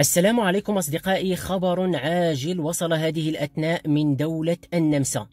السلام عليكم أصدقائي خبر عاجل وصل هذه الأثناء من دولة النمسا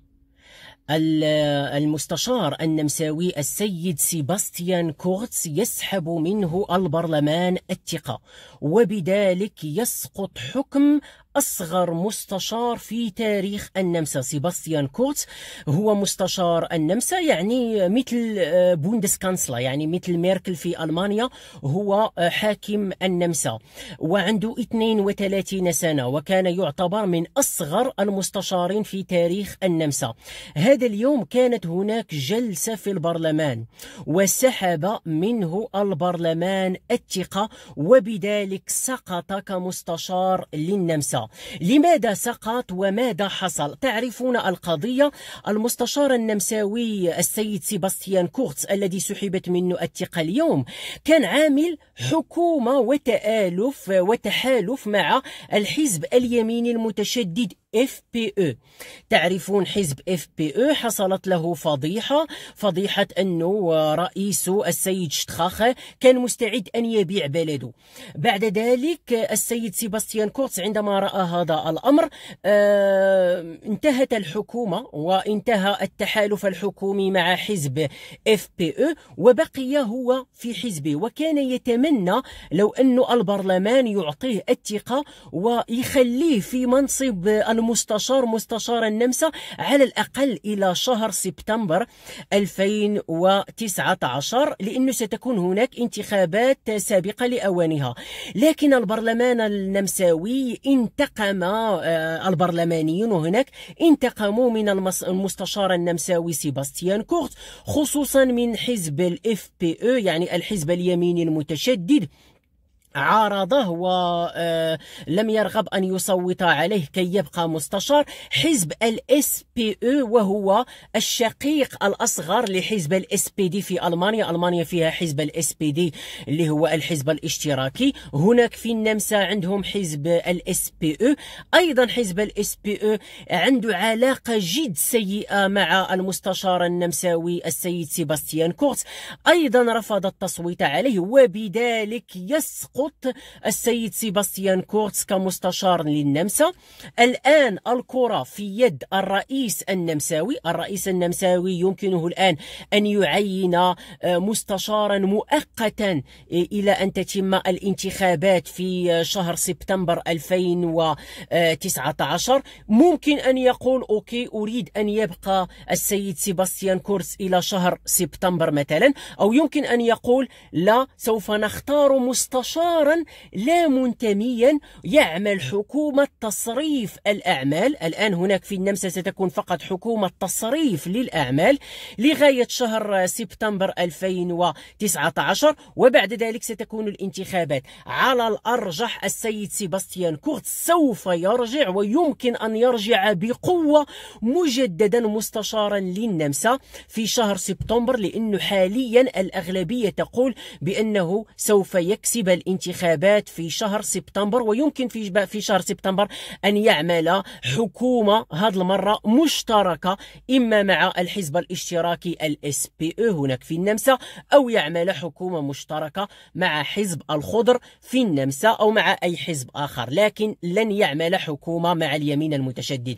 المستشار النمساوي السيد سيباستيان كورتس يسحب منه البرلمان الثقة وبذلك يسقط حكم أصغر مستشار في تاريخ النمسا سيباستيان كوتس هو مستشار النمسا يعني مثل آه، بوندس كانسلا يعني مثل ميركل في ألمانيا هو آه، حاكم النمسا وعنده 32 سنة وكان يعتبر من أصغر المستشارين في تاريخ النمسا هذا اليوم كانت هناك جلسة في البرلمان وسحب منه البرلمان الثقة وبذلك سقط كمستشار للنمسا لماذا سقط وماذا حصل تعرفون القضية المستشار النمساوي السيد سيباستيان كورتس الذي سحبت منه الثقة اليوم كان عامل حكومة وتآلف وتحالف مع الحزب اليميني المتشدد اف بي او تعرفون حزب اف بي او حصلت له فضيحة فضيحة أنه رئيسه السيد شتخاخة كان مستعد أن يبيع بلده بعد ذلك السيد سيباستيان كورتس عندما رأى هذا الأمر آه، انتهت الحكومة وانتهى التحالف الحكومي مع حزب اف بي او وبقي هو في حزبه وكان يتمنى لو انه البرلمان يعطيه الثقة ويخليه في منصب الم المستشار مستشار النمسا على الأقل إلى شهر سبتمبر 2019 لأنه ستكون هناك انتخابات سابقة لأوانها لكن البرلمان النمساوي انتقم آه، البرلمانيون هناك انتقموا من المستشار النمساوي سيباستيان كورت خصوصا من حزب الاف بي او e، يعني الحزب اليميني المتشدد عارضه ولم آه، يرغب أن يصوت عليه كي يبقى مستشار حزب الاس بي او وهو الشقيق الأصغر لحزب الاس بي دي في ألمانيا ألمانيا فيها حزب الاس بي دي اللي هو الحزب الاشتراكي هناك في النمسا عندهم حزب الاس بي او أيضا حزب الاس بي او عنده علاقة جد سيئة مع المستشار النمساوي السيد سيباستيان كورت أيضا رفض التصويت عليه وبذلك يسقط الصوت السيد سيباستيان كورتس كمستشار للنمسا الآن الكرة في يد الرئيس النمساوي الرئيس النمساوي يمكنه الآن أن يعين آه، مستشارا مؤقتا آه، إلى أن تتم الانتخابات في آه، شهر سبتمبر 2019 ممكن أن يقول أوكي أريد أن يبقى السيد سيباستيان كورتس إلى شهر سبتمبر مثلا أو يمكن أن يقول لا سوف نختار مستشار مسارا لا منتميا يعمل حكومة تصريف الأعمال الآن هناك في النمسا ستكون فقط حكومة تصريف للأعمال لغاية شهر سبتمبر 2019 وبعد ذلك ستكون الانتخابات على الأرجح السيد سيباستيان كورت سوف يرجع ويمكن أن يرجع بقوة مجددا مستشارا للنمسا في شهر سبتمبر لأنه حاليا الأغلبية تقول بأنه سوف يكسب الانتخابات انتخابات في شهر سبتمبر ويمكن في في شهر سبتمبر أن يعمل حكومة هذه المرة مشتركة إما مع الحزب الاشتراكي الاس بي او e هناك في النمسا أو يعمل حكومة مشتركة مع حزب الخضر في النمسا أو مع أي حزب آخر لكن لن يعمل حكومة مع اليمين المتشدد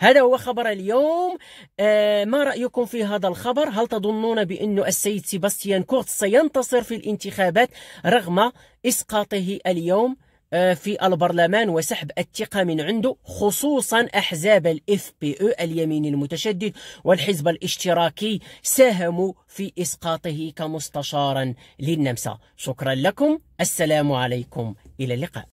هذا هو خبر اليوم آه ما رأيكم في هذا الخبر هل تظنون بأن السيد سيباستيان كورت سينتصر في الانتخابات رغم إسقاطه اليوم آه، في البرلمان وسحب الثقة من عنده خصوصا أحزاب الاف بي او اليمين المتشدد والحزب الاشتراكي ساهموا في إسقاطه كمستشارا للنمسا شكرا لكم السلام عليكم إلى اللقاء